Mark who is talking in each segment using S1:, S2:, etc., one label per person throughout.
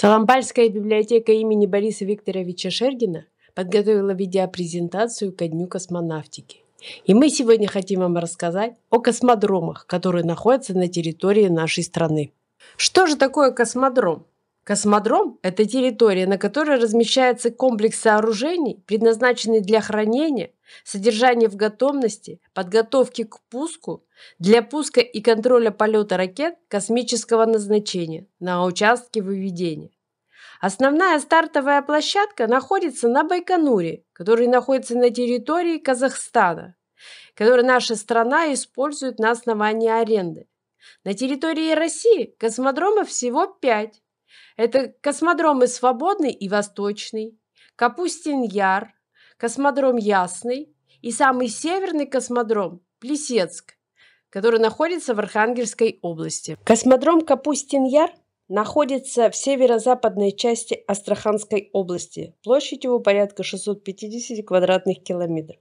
S1: Саламбальская библиотека имени Бориса Викторовича Шергина подготовила видеопрезентацию ко Дню космонавтики. И мы сегодня хотим вам рассказать о космодромах, которые находятся на территории нашей страны. Что же такое космодром? Космодром – это территория, на которой размещается комплекс сооружений, предназначенный для хранения, содержания в готовности, подготовки к пуску, для пуска и контроля полета ракет космического назначения на участке выведения. Основная стартовая площадка находится на Байконуре, который находится на территории Казахстана, который наша страна использует на основании аренды. На территории России космодромов всего пять. Это космодромы Свободный и Восточный, Капустин-Яр, космодром Ясный и самый северный космодром Плесецк, который находится в Архангельской области. Космодром Капустин-Яр находится в северо-западной части Астраханской области. Площадь его порядка 650 квадратных километров.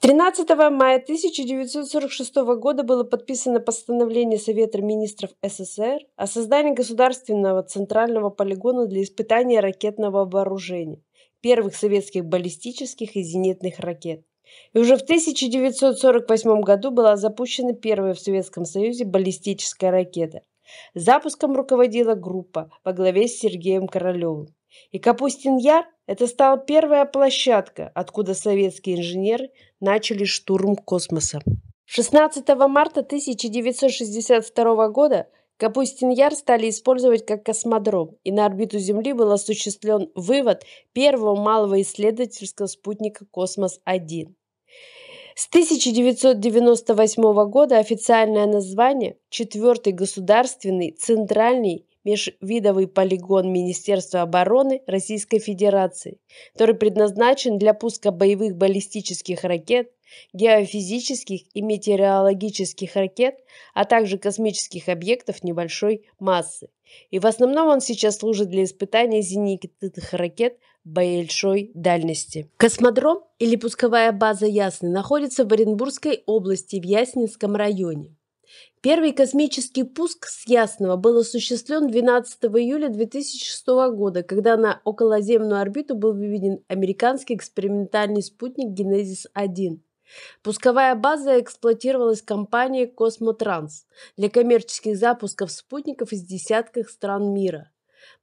S1: 13 мая 1946 года было подписано постановление Совета министров СССР о создании государственного центрального полигона для испытания ракетного вооружения, первых советских баллистических и зенитных ракет. И уже в 1948 году была запущена первая в Советском Союзе баллистическая ракета. Запуском руководила группа во главе с Сергеем Королевым. И Капустин-Яр – это стала первая площадка, откуда советские инженеры – начали штурм космоса. 16 марта 1962 года Капустин Яр стали использовать как космодром, и на орбиту Земли был осуществлен вывод первого малого исследовательского спутника «Космос-1». С 1998 года официальное название – четвертый государственный центральный межвидовый полигон Министерства обороны Российской Федерации, который предназначен для пуска боевых баллистических ракет, геофизических и метеорологических ракет, а также космических объектов небольшой массы. И в основном он сейчас служит для испытания зенитных ракет большой дальности. Космодром или пусковая база Ясны находится в Оренбургской области в Яснинском районе. Первый космический пуск с Ясного был осуществлен 12 июля 2006 года, когда на околоземную орбиту был выведен американский экспериментальный спутник «Генезис-1». Пусковая база эксплуатировалась компанией «Космотранс» для коммерческих запусков спутников из десятков стран мира.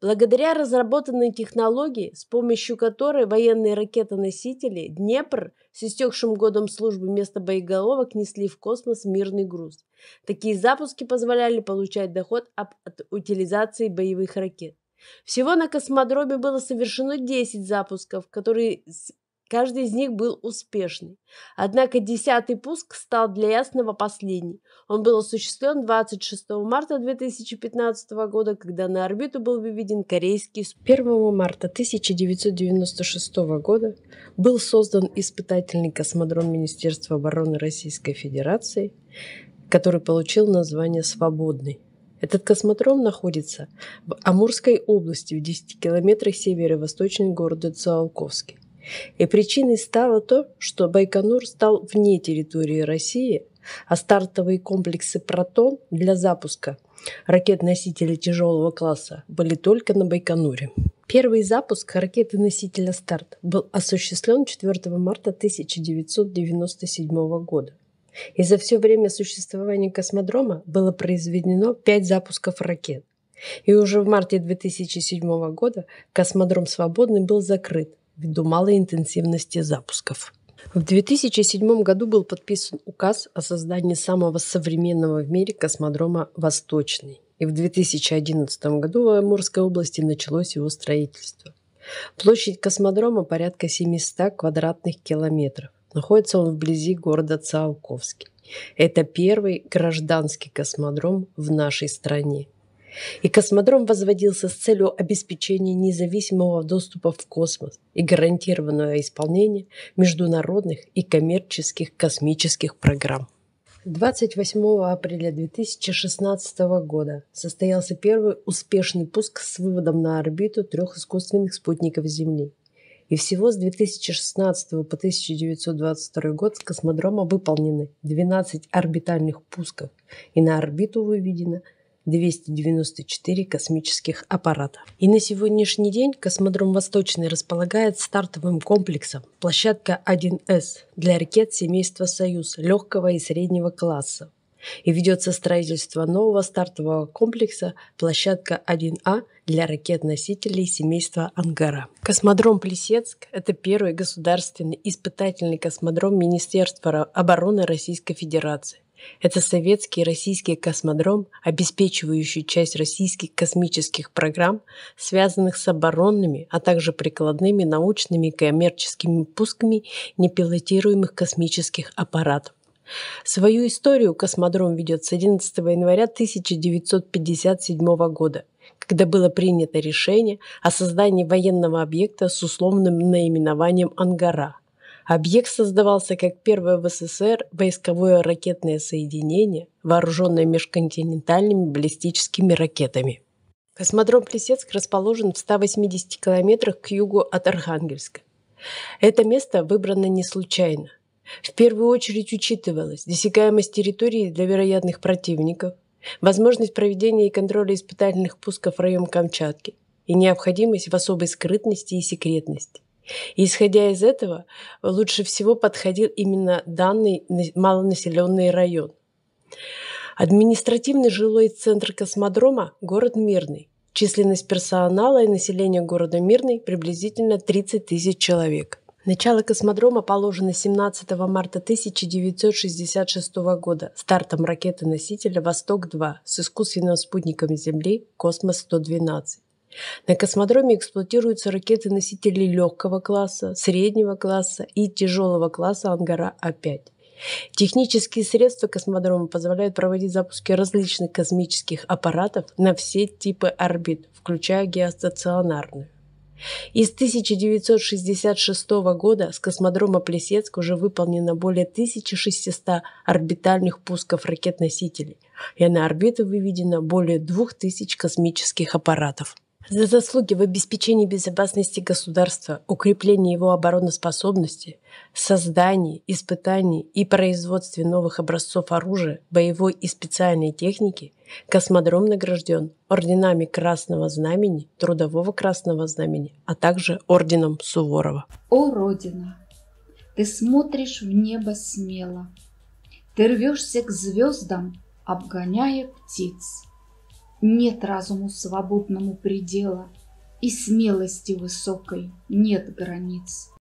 S1: Благодаря разработанной технологии, с помощью которой военные ракетоносители «Днепр» с истекшим годом службы вместо боеголовок несли в космос мирный груз. Такие запуски позволяли получать доход от утилизации боевых ракет. Всего на космодроме было совершено 10 запусков, которые Каждый из них был успешный. Однако десятый пуск стал для Ясного последний. Он был осуществлен 26 марта 2015 года, когда на орбиту был выведен корейский Спутник. 1 марта 1996 года был создан испытательный космодром Министерства обороны Российской Федерации, который получил название «Свободный». Этот космодром находится в Амурской области в 10 километрах северо-восточной города Циолковский. И причиной стало то, что Байконур стал вне территории России, а стартовые комплексы «Протон» для запуска ракет-носителей тяжелого класса были только на Байконуре. Первый запуск ракеты-носителя «Старт» был осуществлен 4 марта 1997 года. И за все время существования космодрома было произведено 5 запусков ракет. И уже в марте 2007 года космодром «Свободный» был закрыт ввиду малой интенсивности запусков. В 2007 году был подписан указ о создании самого современного в мире космодрома «Восточный». И в 2011 году в Амурской области началось его строительство. Площадь космодрома порядка 700 квадратных километров. Находится он вблизи города Циолковский. Это первый гражданский космодром в нашей стране – и космодром возводился с целью обеспечения независимого доступа в космос и гарантированного исполнения международных и коммерческих космических программ. 28 апреля 2016 года состоялся первый успешный пуск с выводом на орбиту трех искусственных спутников Земли. И всего с 2016 по 1922 год с космодрома выполнены 12 орбитальных пусков и на орбиту выведено 294 космических аппарата. И на сегодняшний день космодром Восточный располагает стартовым комплексом площадка 1С для ракет семейства «Союз» легкого и среднего класса. И ведется строительство нового стартового комплекса площадка 1А для ракет-носителей семейства «Ангара». Космодром Плесецк – это первый государственный испытательный космодром Министерства обороны Российской Федерации. Это советский российский космодром, обеспечивающий часть российских космических программ, связанных с оборонными, а также прикладными научными и коммерческими пусками непилотируемых космических аппаратов. Свою историю космодром ведет с 11 января 1957 года, когда было принято решение о создании военного объекта с условным наименованием «Ангара», Объект создавался как первое в СССР войсковое ракетное соединение, вооруженное межконтинентальными баллистическими ракетами. Космодром Плесецк расположен в 180 километрах к югу от Архангельска. Это место выбрано не случайно. В первую очередь учитывалась досягаемость территории для вероятных противников, возможность проведения и контроля испытательных пусков в район Камчатки и необходимость в особой скрытности и секретности исходя из этого, лучше всего подходил именно данный малонаселенный район. Административный жилой центр космодрома – город Мирный. Численность персонала и населения города Мирный приблизительно 30 тысяч человек. Начало космодрома положено 17 марта 1966 года стартом ракеты-носителя «Восток-2» с искусственным спутником Земли «Космос-112». На космодроме эксплуатируются ракеты-носители легкого класса, среднего класса и тяжелого класса «Ангара-А5». Технические средства космодрома позволяют проводить запуски различных космических аппаратов на все типы орбит, включая геостационарную. Из 1966 года с космодрома Плесецк уже выполнено более 1600 орбитальных пусков ракет-носителей, и на орбиту выведено более 2000 космических аппаратов. За заслуги в обеспечении безопасности государства, укреплении его обороноспособности, создании, испытании и производстве новых образцов оружия, боевой и специальной техники космодром награжден орденами Красного Знамени, Трудового Красного Знамени, а также орденом Суворова. О, Родина! Ты смотришь в небо смело, ты рвешься к звездам, обгоняя птиц. Нет разуму свободному предела, И смелости высокой нет границ.